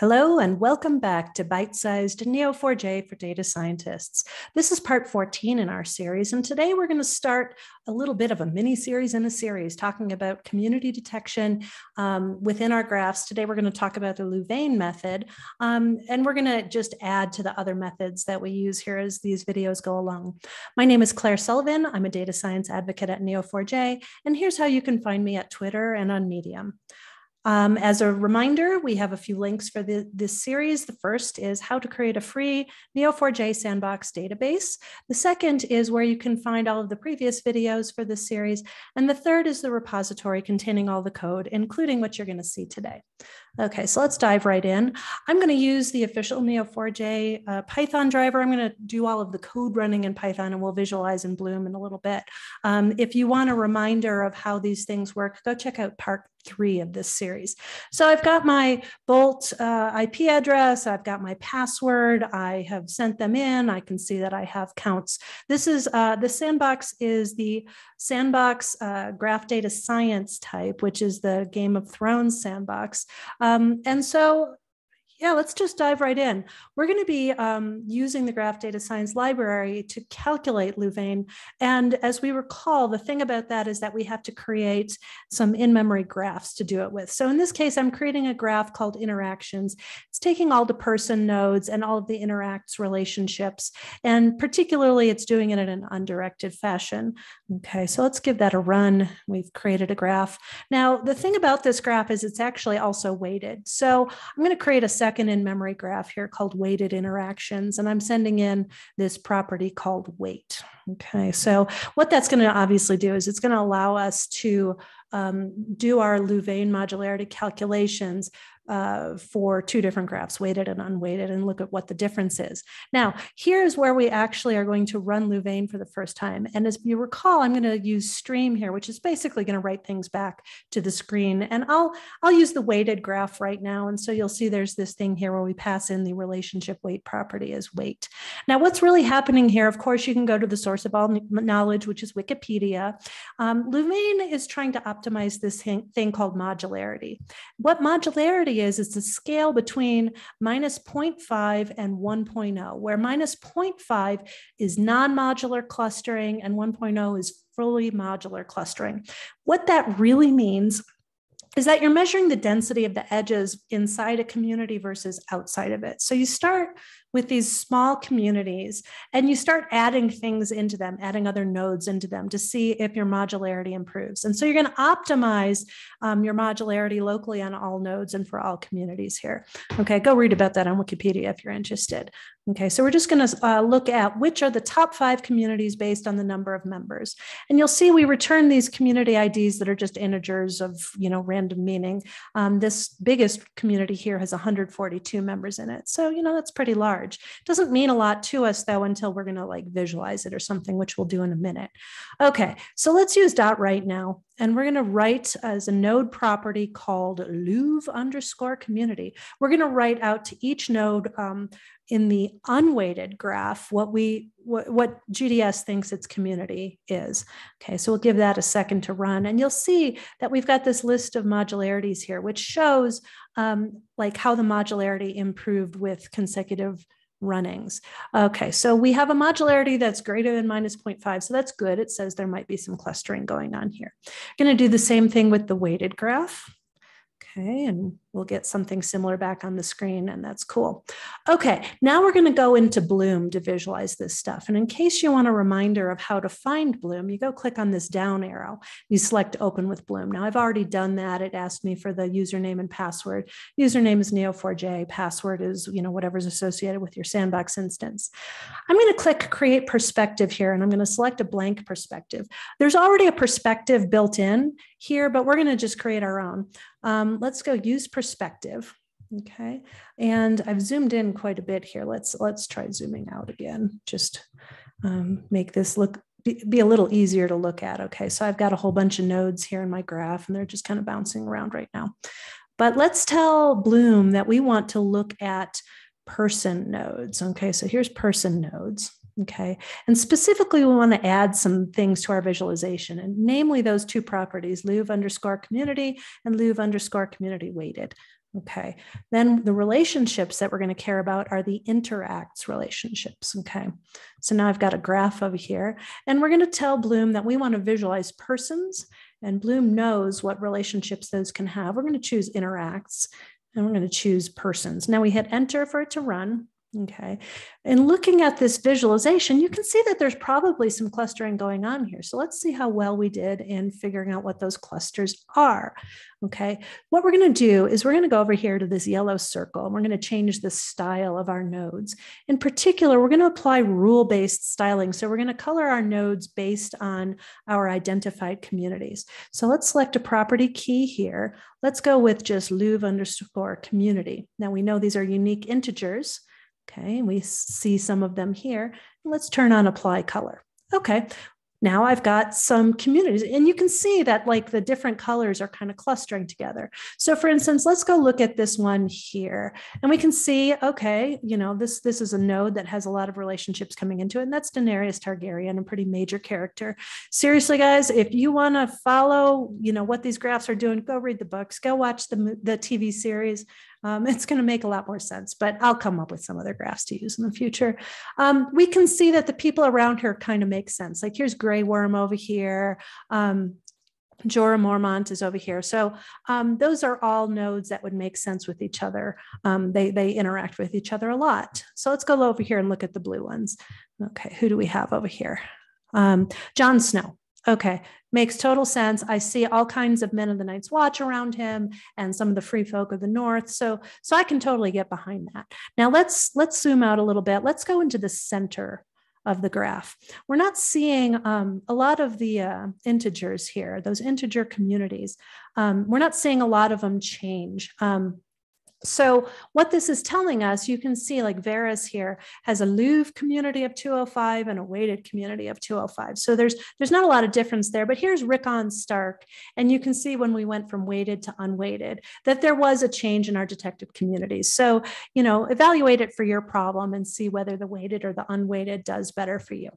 Hello and welcome back to Bite Sized Neo4j for Data Scientists. This is part 14 in our series, and today we're going to start a little bit of a mini series in a series talking about community detection um, within our graphs. Today we're going to talk about the Louvain method, um, and we're going to just add to the other methods that we use here as these videos go along. My name is Claire Sullivan. I'm a data science advocate at Neo4j, and here's how you can find me at Twitter and on Medium. Um, as a reminder, we have a few links for the, this series. The first is how to create a free Neo4j sandbox database. The second is where you can find all of the previous videos for this series. And the third is the repository containing all the code, including what you're going to see today. Okay, so let's dive right in. I'm going to use the official Neo4j uh, Python driver. I'm going to do all of the code running in Python and we'll visualize in Bloom in a little bit. Um, if you want a reminder of how these things work, go check out Park three of this series. So I've got my Bolt uh, IP address, I've got my password, I have sent them in, I can see that I have counts. This is, uh, the sandbox is the sandbox uh, graph data science type, which is the Game of Thrones sandbox. Um, and so yeah, let's just dive right in. We're going to be um, using the Graph Data Science Library to calculate Louvain. And as we recall, the thing about that is that we have to create some in-memory graphs to do it with. So in this case, I'm creating a graph called interactions. It's taking all the person nodes and all of the interacts relationships, and particularly it's doing it in an undirected fashion. Okay, so let's give that a run. We've created a graph. Now, the thing about this graph is it's actually also weighted. So I'm going to create a second in memory graph here called weighted interactions. And I'm sending in this property called weight. Okay, so what that's going to obviously do is it's going to allow us to um, do our Louvain modularity calculations uh, for two different graphs, weighted and unweighted, and look at what the difference is. Now, here's where we actually are going to run Louvain for the first time. And as you recall, I'm going to use stream here, which is basically going to write things back to the screen. And I'll, I'll use the weighted graph right now. And so you'll see there's this thing here where we pass in the relationship weight property as weight. Now, what's really happening here, of course, you can go to the source of all knowledge, which is Wikipedia. Um, Louvain is trying to optimize this thing, thing called modularity. What modularity is it's a scale between minus 0.5 and 1.0, where minus 0.5 is non modular clustering and 1.0 is fully modular clustering. What that really means is that you're measuring the density of the edges inside a community versus outside of it. So you start with these small communities and you start adding things into them, adding other nodes into them to see if your modularity improves. And so you're going to optimize um, your modularity locally on all nodes and for all communities here. Okay, go read about that on Wikipedia if you're interested. Okay, so we're just going to uh, look at which are the top five communities based on the number of members. And you'll see we return these community IDs that are just integers of, you know, random meaning. Um, this biggest community here has 142 members in it. So, you know, that's pretty large large. Doesn't mean a lot to us though until we're going to like visualize it or something, which we'll do in a minute. Okay, so let's use dot right now. And we're going to write as a node property called Louvre underscore community. We're going to write out to each node um, in the unweighted graph what we what, what GDS thinks its community is. Okay, so we'll give that a second to run. And you'll see that we've got this list of modularities here, which shows um, like how the modularity improved with consecutive runnings. Okay, so we have a modularity that's greater than minus 0.5, so that's good. It says there might be some clustering going on here. Going to do the same thing with the weighted graph. Okay, and we'll get something similar back on the screen and that's cool. Okay, now we're gonna go into Bloom to visualize this stuff. And in case you want a reminder of how to find Bloom, you go click on this down arrow, you select open with Bloom. Now I've already done that. It asked me for the username and password. Username is Neo4j, password is, you know, whatever's associated with your sandbox instance. I'm gonna click create perspective here and I'm gonna select a blank perspective. There's already a perspective built in here, but we're gonna just create our own. Um, let's go use perspective perspective. Okay. And I've zoomed in quite a bit here. Let's let's try zooming out again. Just um, make this look be, be a little easier to look at. Okay. So I've got a whole bunch of nodes here in my graph and they're just kind of bouncing around right now. But let's tell Bloom that we want to look at person nodes. Okay. So here's person nodes. Okay. And specifically, we want to add some things to our visualization, and namely those two properties, louv underscore community and louv underscore community weighted. Okay. Then the relationships that we're going to care about are the interacts relationships. Okay. So now I've got a graph over here, and we're going to tell Bloom that we want to visualize persons, and Bloom knows what relationships those can have. We're going to choose interacts, and we're going to choose persons. Now we hit enter for it to run. Okay. And looking at this visualization, you can see that there's probably some clustering going on here. So let's see how well we did in figuring out what those clusters are. Okay. What we're going to do is we're going to go over here to this yellow circle and we're going to change the style of our nodes. In particular, we're going to apply rule-based styling. So we're going to color our nodes based on our identified communities. So let's select a property key here. Let's go with just Louvre underscore community. Now we know these are unique integers. Okay, we see some of them here. Let's turn on apply color. Okay, now I've got some communities and you can see that like the different colors are kind of clustering together. So for instance, let's go look at this one here and we can see, okay, you know, this, this is a node that has a lot of relationships coming into it and that's Daenerys Targaryen, a pretty major character. Seriously guys, if you want to follow, you know, what these graphs are doing, go read the books, go watch the, the TV series um, it's going to make a lot more sense, but I'll come up with some other graphs to use in the future. Um, we can see that the people around her kind of make sense. Like here's gray worm over here. Um, Jorah Mormont is over here. So um, those are all nodes that would make sense with each other. Um, they, they interact with each other a lot. So let's go over here and look at the blue ones. Okay, who do we have over here? Um, John Snow. Okay, makes total sense. I see all kinds of men of the Night's Watch around him, and some of the free folk of the North. So, so I can totally get behind that. Now let's let's zoom out a little bit. Let's go into the center of the graph. We're not seeing um, a lot of the uh, integers here. Those integer communities, um, we're not seeing a lot of them change. Um, so what this is telling us, you can see like Verus here has a Louvre community of 205 and a weighted community of 205. So there's there's not a lot of difference there, but here's Rickon Stark. And you can see when we went from weighted to unweighted that there was a change in our detective communities. So, you know, evaluate it for your problem and see whether the weighted or the unweighted does better for you.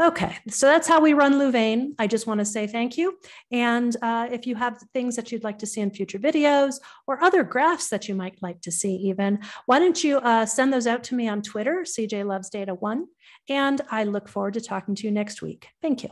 Okay, so that's how we run Louvain. I just want to say thank you. And uh, if you have things that you'd like to see in future videos or other graphs that you might like to see, even, why don't you uh, send those out to me on Twitter, CJ Loves Data One, and I look forward to talking to you next week. Thank you.